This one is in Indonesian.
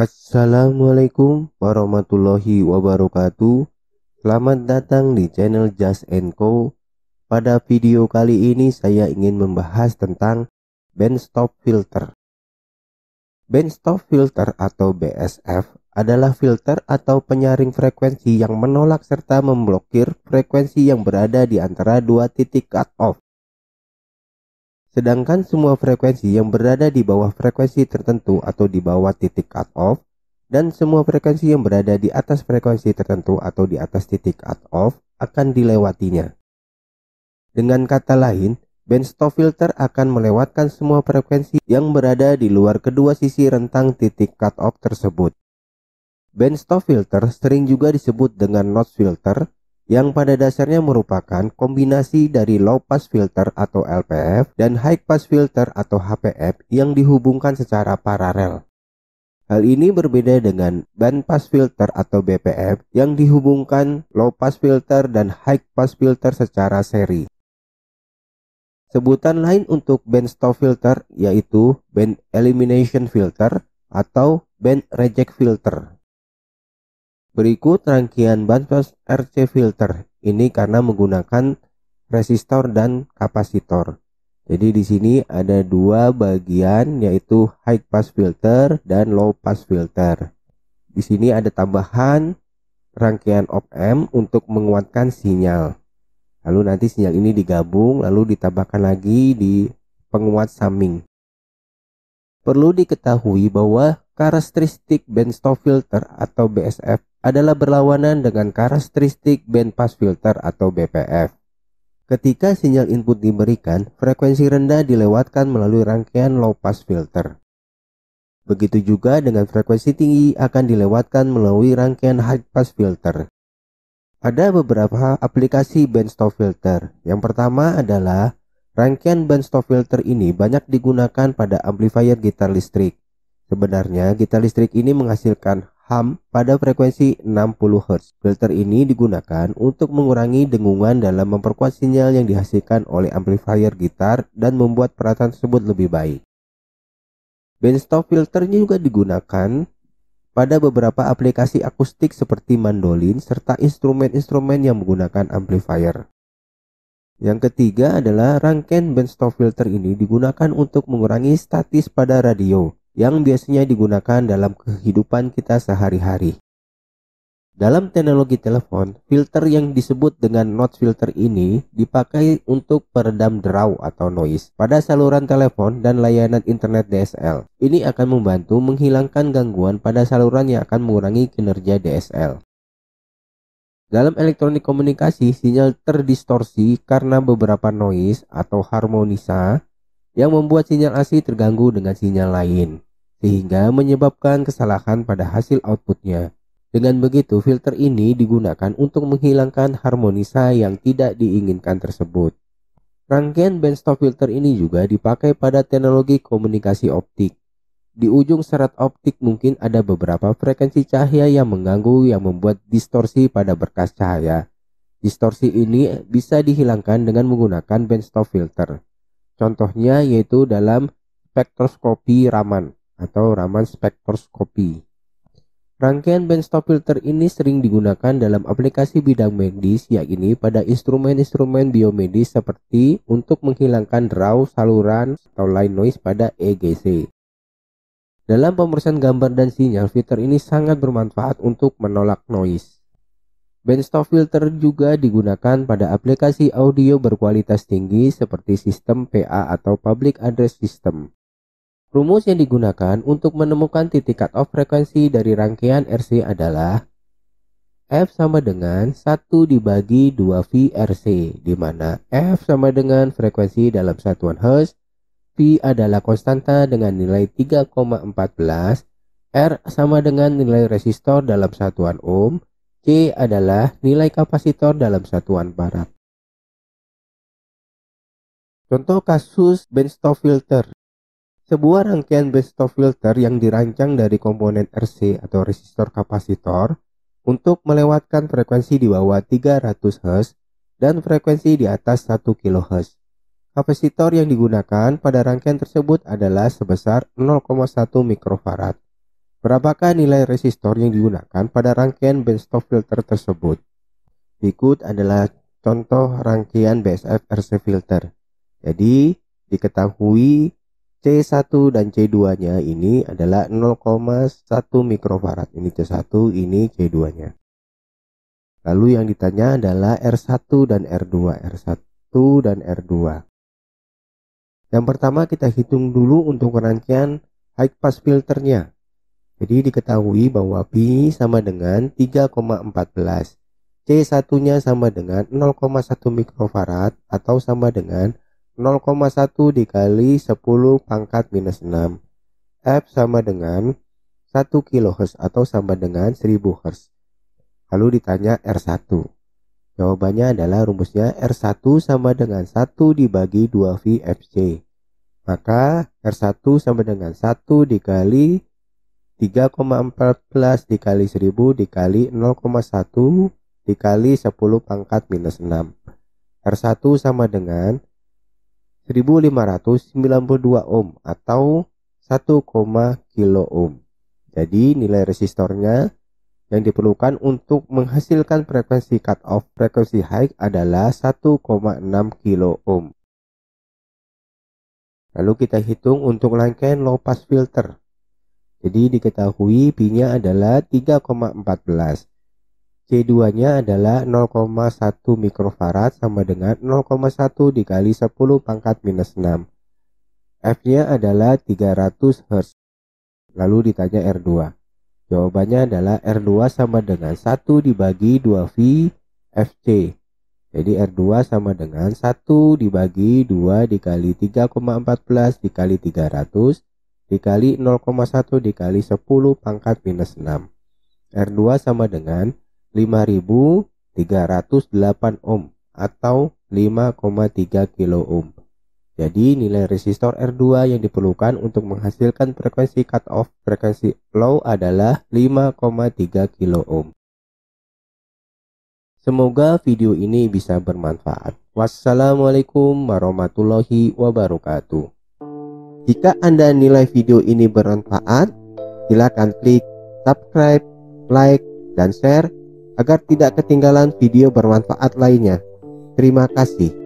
Assalamualaikum warahmatullahi wabarakatuh Selamat datang di channel Just Co Pada video kali ini saya ingin membahas tentang band stop filter Band stop filter atau BSF adalah filter atau penyaring frekuensi yang menolak serta memblokir frekuensi yang berada di antara dua titik cut-off Sedangkan semua frekuensi yang berada di bawah frekuensi tertentu atau di bawah titik cut-off dan semua frekuensi yang berada di atas frekuensi tertentu atau di atas titik cut-off akan dilewatinya. Dengan kata lain, band stop filter akan melewatkan semua frekuensi yang berada di luar kedua sisi rentang titik cut-off tersebut. Band stop filter sering juga disebut dengan notch filter yang pada dasarnya merupakan kombinasi dari low pass filter atau LPF dan high pass filter atau HPF yang dihubungkan secara paralel. Hal ini berbeda dengan band pass filter atau BPF yang dihubungkan low pass filter dan high pass filter secara seri. Sebutan lain untuk band stop filter yaitu band elimination filter atau band reject filter. Berikut rangkaian bansos RC filter. Ini karena menggunakan resistor dan kapasitor. Jadi di sini ada dua bagian yaitu high pass filter dan low pass filter. Di sini ada tambahan rangkaian op-amp untuk menguatkan sinyal. Lalu nanti sinyal ini digabung lalu ditambahkan lagi di penguat samping. Perlu diketahui bahwa karakteristik benchtop filter atau BSF adalah berlawanan dengan karakteristik bandpass filter atau BPF. Ketika sinyal input diberikan, frekuensi rendah dilewatkan melalui rangkaian low pass filter. Begitu juga dengan frekuensi tinggi akan dilewatkan melalui rangkaian high pass filter. Ada beberapa aplikasi bandstop filter. Yang pertama adalah rangkaian bandstop filter ini banyak digunakan pada amplifier gitar listrik. Sebenarnya gitar listrik ini menghasilkan HAM pada frekuensi 60 Hz. Filter ini digunakan untuk mengurangi dengungan dalam memperkuat sinyal yang dihasilkan oleh amplifier gitar dan membuat peralatan tersebut lebih baik. Bandstop filternya juga digunakan pada beberapa aplikasi akustik seperti mandolin serta instrumen-instrumen yang menggunakan amplifier. Yang ketiga adalah rangkaian bandstop filter ini digunakan untuk mengurangi statis pada radio yang biasanya digunakan dalam kehidupan kita sehari-hari. Dalam teknologi telepon, filter yang disebut dengan notch filter ini dipakai untuk peredam draw atau noise pada saluran telepon dan layanan internet DSL. Ini akan membantu menghilangkan gangguan pada saluran yang akan mengurangi kinerja DSL. Dalam elektronik komunikasi, sinyal terdistorsi karena beberapa noise atau harmonisa yang membuat sinyal asli terganggu dengan sinyal lain, sehingga menyebabkan kesalahan pada hasil outputnya. Dengan begitu, filter ini digunakan untuk menghilangkan harmonisa yang tidak diinginkan tersebut. Rangkaian bandstop filter ini juga dipakai pada teknologi komunikasi optik. Di ujung serat optik mungkin ada beberapa frekuensi cahaya yang mengganggu yang membuat distorsi pada berkas cahaya. Distorsi ini bisa dihilangkan dengan menggunakan bandstop filter. Contohnya yaitu dalam spektroskopi Raman atau Raman spektroskopi. Rangkaian benchtop filter ini sering digunakan dalam aplikasi bidang medis, yakni pada instrumen-instrumen biomedis seperti untuk menghilangkan draw saluran atau line noise pada EGC. Dalam pemeriksaan gambar dan sinyal, filter ini sangat bermanfaat untuk menolak noise. Benchtop filter juga digunakan pada aplikasi audio berkualitas tinggi seperti sistem PA atau Public Address System. Rumus yang digunakan untuk menemukan titik cut-off frekuensi dari rangkaian RC adalah F sama dengan 1 dibagi 2 VRC, di mana F sama dengan frekuensi dalam satuan Hertz, V adalah konstanta dengan nilai 3,14, R sama dengan nilai resistor dalam satuan ohm, C adalah nilai kapasitor dalam satuan barat. Contoh kasus benchtop filter. Sebuah rangkaian benchtop filter yang dirancang dari komponen RC atau resistor kapasitor untuk melewatkan frekuensi di bawah 300 Hz dan frekuensi di atas 1 kHz. Kapasitor yang digunakan pada rangkaian tersebut adalah sebesar 0,1 mikrofarad Berapakah nilai resistor yang digunakan pada rangkaian stop filter tersebut? Berikut adalah contoh rangkaian BSF RC filter. Jadi, diketahui C1 dan C2-nya ini adalah 0,1 mikrofarad. Ini C1, ini C2-nya. Lalu yang ditanya adalah R1 dan R2, R1 dan R2. Yang pertama kita hitung dulu untuk rangkaian high pass filternya. Jadi diketahui bahwa pi sama dengan 3,14. C1-nya sama dengan 0,1 mikrofarad atau sama dengan 0,1 dikali 10 pangkat minus 6. F sama dengan 1 kHz atau sama dengan 1000 Hz. Lalu ditanya R1. Jawabannya adalah rumusnya R1 sama dengan 1 dibagi 2 VFC. Maka R1 sama dengan 1 dikali 3,14 dikali 1000 dikali 0,1 dikali 10 pangkat minus 6. R1 sama dengan 1592 ohm atau 1, kilo ohm. Jadi nilai resistornya yang diperlukan untuk menghasilkan frekuensi cut off frekuensi high adalah 1,6 kilo ohm. Lalu kita hitung untuk rangkaian low pass filter. Jadi diketahui pi-nya adalah 3,14. C2-nya adalah 0,1 mikrofarad sama dengan 0,1 dikali 10 pangkat minus 6. F-nya adalah 300 Hz. Lalu ditanya R2. Jawabannya adalah R2 sama dengan 1 dibagi 2V FC. Jadi R2 sama dengan 1 dibagi 2 dikali 3,14 dikali 300 dikali 0,1 dikali 10 pangkat minus 6. R2 sama dengan 5308 ohm atau 5,3 kilo ohm. Jadi nilai resistor R2 yang diperlukan untuk menghasilkan frekuensi cut-off frekuensi low adalah 5,3 kilo ohm. Semoga video ini bisa bermanfaat. Wassalamualaikum warahmatullahi wabarakatuh. Jika Anda nilai video ini bermanfaat, silakan klik subscribe, like, dan share agar tidak ketinggalan video bermanfaat lainnya. Terima kasih.